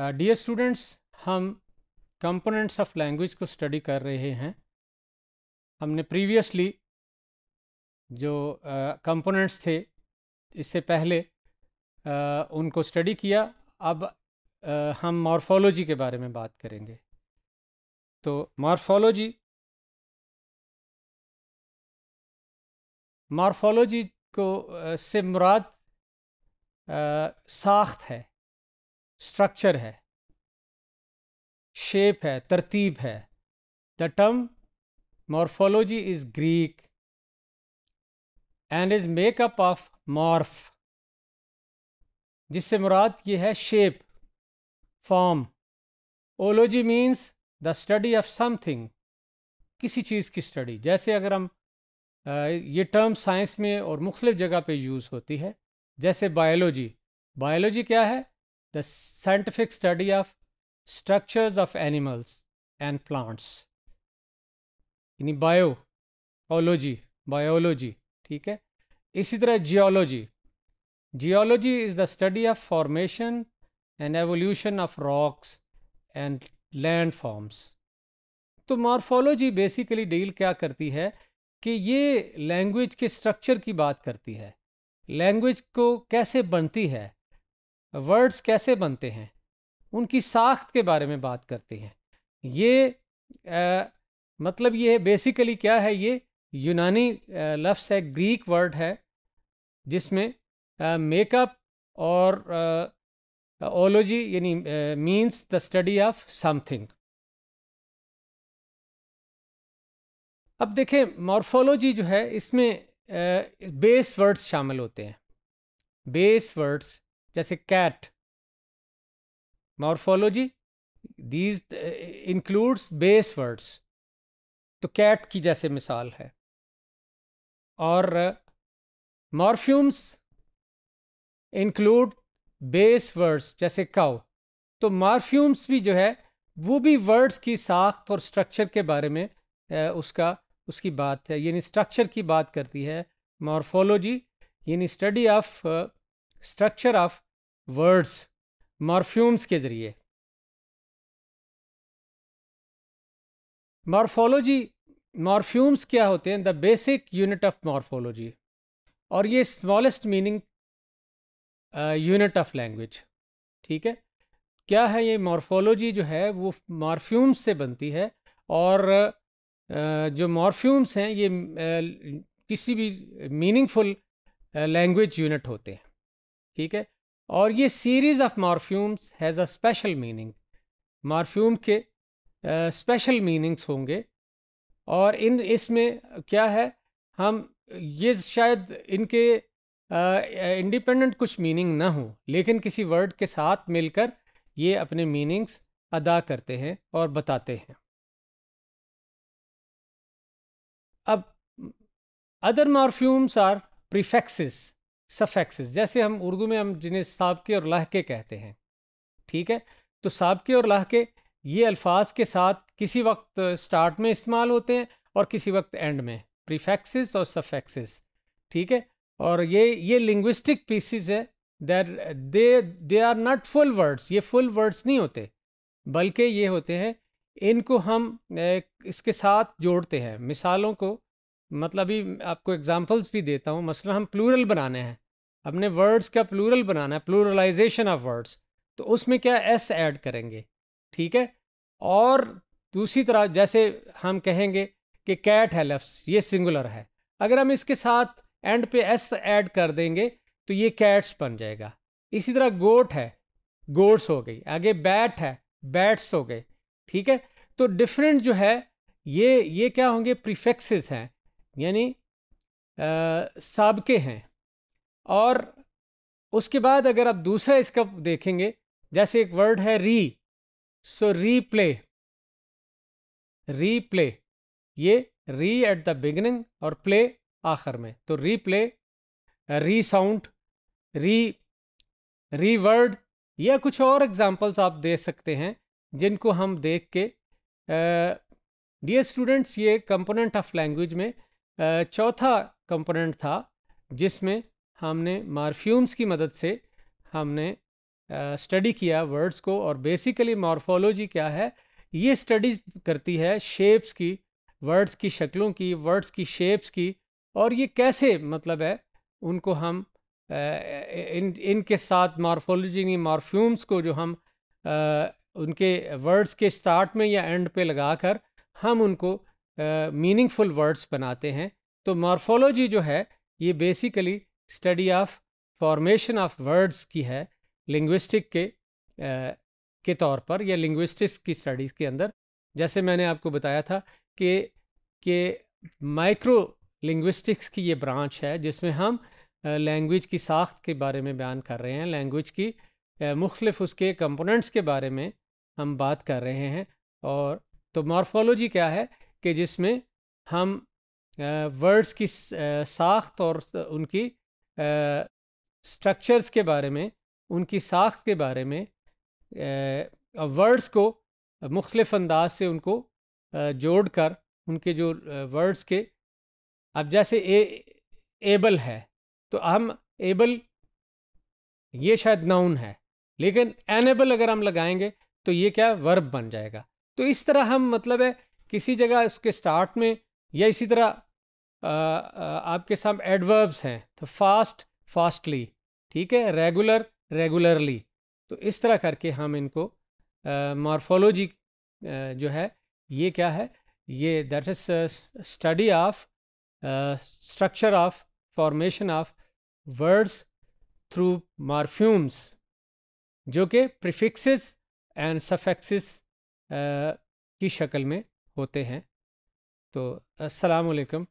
dear uh, students हम components of language को study कर रहे हैं हमने प्रीवियसली जो कंपोनेंट्स uh, थे इससे पहले uh, उनको स्टडी किया अब uh, हम मॉर्फोलॉजी के बारे में बात करेंगे तो मॉर्फोलॉजी मॉर्फोलॉजी को uh, से मुराद uh, साख्त है स्ट्रक्चर है शेप है तरतीब है the term morphology is Greek and is makeup of morph जिससे मुराद ये है shape form ology means the study of something किसी चीज़ की स्टडी जैसे अगर हम ये टर्म साइंस में और मुख्तलिफ जगह पे यूज़ होती है जैसे बायोलॉजी बायोलॉजी क्या है the scientific study of structures of animals and plants यानी बायोलॉजी बायोलॉजी ठीक है इसी तरह geology geology is the study of formation and evolution of rocks and land forms तो मॉर्फोलॉजी बेसिकली डील क्या करती है कि ये लैंग्वेज के स्ट्रक्चर की बात करती है लैंग्वेज को कैसे बनती है वर्ड्स कैसे बनते हैं उनकी साख्त के बारे में बात करते हैं ये आ, मतलब ये बेसिकली क्या है ये यूनानी लफ्स है ग्रीक वर्ड है जिसमें मेकअप और ओलोजी यानी means the study of something अब देखें मॉर्फोलॉजी जो है इसमें बेस वर्ड्स शामिल होते हैं बेस वर्ड्स जैसे cat morphology these includes base words तो कैट की जैसे मिसाल है और uh, morphemes include base words जैसे काउ तो मॉर्फ्यूम्स भी जो है वो भी वर्ड्स की साख्त और स्ट्रक्चर के बारे में uh, उसका उसकी बात है यानी स्ट्रक्चर की बात करती है मॉर्फोलॉजी यानी study of structure of words morphemes के ज़रिए मॉर्फोलॉजी मॉर्फ्यूम्स क्या होते हैं the basic unit of morphology और ये smallest meaning unit of language ठीक है क्या है ये मॉर्फोलॉजी जो है वो मॉर्फ्यूम्स से बनती है और uh, जो मॉर्फ्यूम्स हैं ये uh, किसी भी मीनिंगफुल लैंग्वेज यूनिट होते हैं ठीक है और ये series of morphemes has a special meaning morpheme के स्पेशल मीनिंग्स होंगे और इन इसमें क्या है हम ये शायद इनके इंडिपेंडेंट कुछ मीनिंग ना हो लेकिन किसी वर्ड के साथ मिलकर ये अपने मीनिंग्स अदा करते हैं और बताते हैं अब अदर मॉर्फ्यूम्स आर प्रीफेक्सेस सफ़ेक्सेस जैसे हम उर्दू में हम जिन्हें सबके और लहके कहते हैं ठीक है तो सबके और लहके ये अल्फाज के साथ किसी वक्त स्टार्ट में इस्तेमाल होते हैं और किसी वक्त एंड में प्रीफेक्सेस और सफ़ेक्सेस ठीक है और ये ये लिंग्विस्टिक पीसीज है there they they are not full words ये फुल वर्ड्स नहीं होते बल्कि ये होते हैं इनको हम इसके साथ जोड़ते हैं मिसालों को मतलब अभी आपको एग्जाम्पल्स भी देता हूँ मसला हम प्लूरल बनाने हैं अपने वर्ड्स का प्लूरल बनाना है प्लूरलाइजेशन ऑफ वर्ड्स तो उसमें क्या एस ऐड करेंगे ठीक है और दूसरी तरह जैसे हम कहेंगे कि कैट है लफ्स ये सिंगुलर है अगर हम इसके साथ एंड पे एस ऐड कर देंगे तो ये कैट्स बन जाएगा इसी तरह गोट है गोट्स हो गई आगे बैट है बैट्स हो गए ठीक है तो डिफरेंट जो है ये ये क्या होंगे प्रीफेक्सेस हैं यानी सबके हैं और उसके बाद अगर आप दूसरा इसका देखेंगे जैसे एक वर्ड है री सो री प्ले री प्ले ये री एट द बिगिनिंग और प्ले आखिर में तो री प्ले री साउंड री री वर्ड या कुछ और एग्जांपल्स आप दे सकते हैं जिनको हम देख के डियर स्टूडेंट्स ये कंपोनेंट ऑफ लैंग्वेज में चौथा कंपोनेंट था जिसमें हमने मार्फ्यूम्स की मदद से हमने स्टडी किया वर्ड्स को और बेसिकली मॉर्फोलॉजी क्या है ये स्टडी करती है शेप्स की वर्ड्स की शक्लों की वर्ड्स की शेप्स की और ये कैसे मतलब है उनको हम इन इनके साथ मॉर्फोलॉजी मॉर्फ्यूम्स को जो हम उनके वर्ड्स के स्टार्ट में या एंड पे लगा कर हम उनको मीनिंगफुल वर्ड्स बनाते हैं तो मॉर्फोलॉजी जो है ये basically study of formation of words की है लिंग्विस्टिक के आ, के तौर पर या लिंग्विस्टिक्स की स्टडीज़ के अंदर जैसे मैंने आपको बताया था कि के माइक्रो लिंग्विस्टिक्स की ये ब्रांच है जिसमें हम लैंग्वेज की साख्त के बारे में बयान कर रहे हैं लैंग्वेज की मुख्तफ उसके कंपोनेंट्स के बारे में हम बात कर रहे हैं और तो मॉर्फोलॉजी क्या है कि जिसमें हम वर्ड्स की साख्त और उनकी स्ट्रक्चर्स के बारे में उनकी साख्त के बारे में वर्ड्स को मुख्तफ अंदाज से उनको जोड़ कर उनके जो वर्ड्स के अब जैसे ए एबल है तो हम एबल ये शायद नाउन है लेकिन एनेबल अगर हम लगाएंगे तो ये क्या वर्ब बन जाएगा तो इस तरह हम मतलब है किसी जगह उसके स्टार्ट में या इसी तरह आ, आ, आपके सामने एडवर्ब्स हैं तो फास्ट फास्टली ठीक है रेगुलर रेगुलरली तो इस तरह करके हम इनको मॉर्फोलॉजी जो है ये क्या है ये that is study of structure of formation of words through morphemes जो कि प्रिफिक्सेस एंड सफेक्सिस की शक्ल में होते हैं तो अस्सलाम वालेकुम